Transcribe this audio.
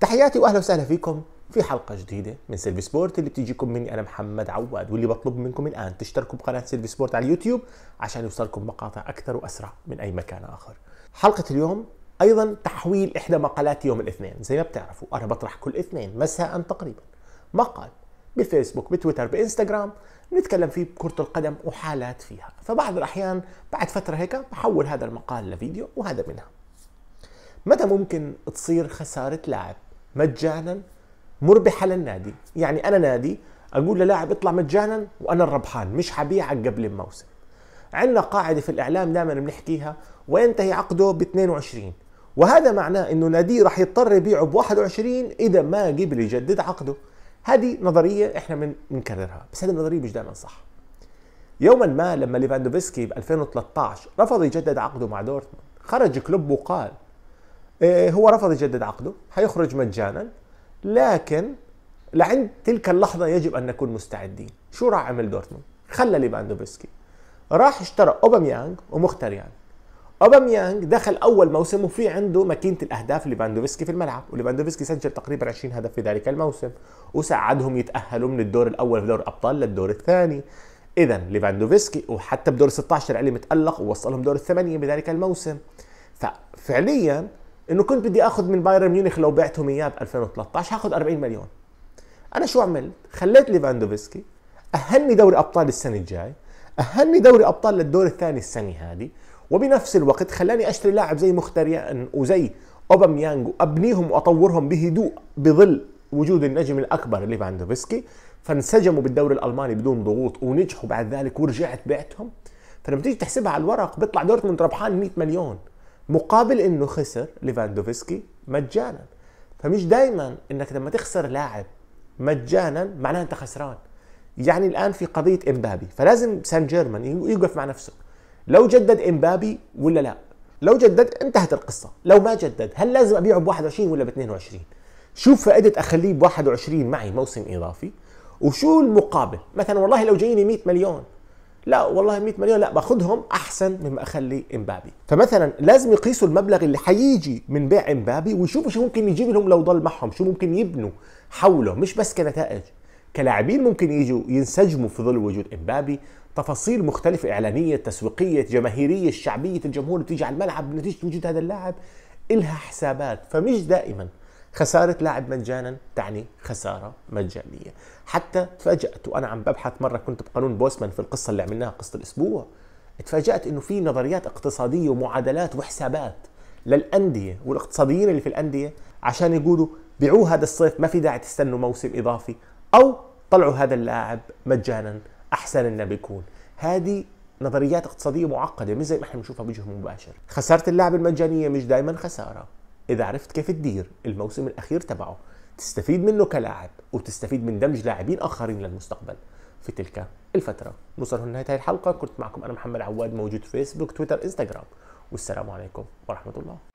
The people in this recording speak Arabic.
تحياتي واهلا وسهلا فيكم في حلقة جديدة من سيلفي سبورت اللي بتيجيكم مني أنا محمد عواد واللي بطلب منكم الآن تشتركوا بقناة سيلفي سبورت على اليوتيوب عشان يوصلكم مقاطع أكثر وأسرع من أي مكان آخر. حلقة اليوم أيضا تحويل إحدى مقالات يوم الاثنين زي ما بتعرفوا أنا بطرح كل اثنين مساء تقريبا مقال بفيسبوك بتويتر بإنستغرام نتكلم فيه بكرة القدم وحالات فيها فبعض الأحيان بعد فترة هيك بحول هذا المقال لفيديو وهذا منها متى ممكن تصير خسارة لاعب مجانا مربحه للنادي يعني انا نادي اقول للاعب اطلع مجانا وانا الربحان مش حبيعك قبل الموسم عندنا قاعده في الاعلام دائما بنحكيها وينتهي عقده ب 22 وهذا معناه انه ناديه راح يضطر يبيعه ب 21 اذا ما قبل يجدد عقده هذه نظريه احنا بنكررها بس هذه النظريه مش دائما صح يوما ما لما ليفاندوفسكي ب 2013 رفض يجدد عقده مع دورتموند خرج كلوب وقال آه، هو رفض يجدد عقده حيخرج مجانا لكن لعند تلك اللحظه يجب ان نكون مستعدين شو راح عمل دورتموند خلى ليفاندوفسكي راح اشترى اوباميانغ ومختاريان اوباميانغ دخل اول موسم وفي عنده ماكينه الاهداف ليفاندوفسكي في الملعب وليفاندوفسكي سجل تقريبا 20 هدف في ذلك الموسم وساعدهم يتاهلوا من الدور الاول في دور الابطال للدور الثاني اذا ليفاندوفسكي وحتى بدور 16 علي متالق ووصلهم دور الثمانيه بذلك الموسم ففعليا انه كنت بدي اخذ من بايرن ميونخ لو بعتهم اياه ب 2013 هاخذ 40 مليون انا شو عملت خليت ليفاندوفسكي اهلني دوري ابطال السنه الجاي اهلني دوري ابطال للدور الثاني السنه هذه وبنفس الوقت خلاني اشتري لاعب زي مختاريان وزي اوباميانج وابنيهم واطورهم بهدوء بظل وجود النجم الاكبر ليفاندوفسكي فانسجموا بالدوري الالماني بدون ضغوط ونجحوا بعد ذلك ورجعت بعتهم فلما تيجي تحسبها على الورق بيطلع دورتموند ربحان 100 مليون مقابل انه خسر ليفاندوفسكي مجانا فمش دائما انك لما تخسر لاعب مجانا معناه انت خسران يعني الان في قضيه امبابي فلازم سان جيرمان يوقف مع نفسه لو جدد امبابي ولا لا لو جدد انتهت القصه لو ما جدد هل لازم ابيعه ب 21 ولا ب 22 شو فائده اخليه ب 21 معي موسم اضافي وشو المقابل مثلا والله لو جايني 100 مليون لا والله 100 مليون لا باخذهم احسن مما اخلي امبابي فمثلا لازم يقيسوا المبلغ اللي حيجي من بيع امبابي ويشوفوا شو ممكن يجيب لهم لو ضل معهم شو ممكن يبنوا حوله مش بس كنتائج كلاعبين ممكن يجوا ينسجموا في ظل وجود امبابي تفاصيل مختلفة إعلانية تسويقية جماهيرية شعبية الجمهور بتيجي على الملعب نتيجة وجود هذا اللاعب إلها حسابات فمش دائما خسارة لاعب مجانا تعني خسارة مجانية حتى تفاجأت وأنا عم ببحث مرة كنت بقانون بوسمان في القصة اللي عملناها قصة الأسبوع تفاجأت أنه في نظريات اقتصادية ومعادلات وحسابات للأندية والاقتصاديين اللي في الأندية عشان يقولوا بيعوه هذا الصيف ما في داعي تستنوا موسم إضافي أو طلعوا هذا اللاعب مجانا أحسن إنه بيكون هذه نظريات اقتصادية معقدة مش زي ما احنا بنشوفها بوجه مباشر خسارة اللاعب المجانية مش دائما خسارة اذا عرفت كيف تدير الموسم الاخير تبعه تستفيد منه كلاعب وتستفيد من دمج لاعبين اخرين للمستقبل في تلك الفتره نوصل هنا نهايه هذه الحلقه كنت معكم انا محمد عواد موجود في فيسبوك تويتر انستغرام والسلام عليكم ورحمه الله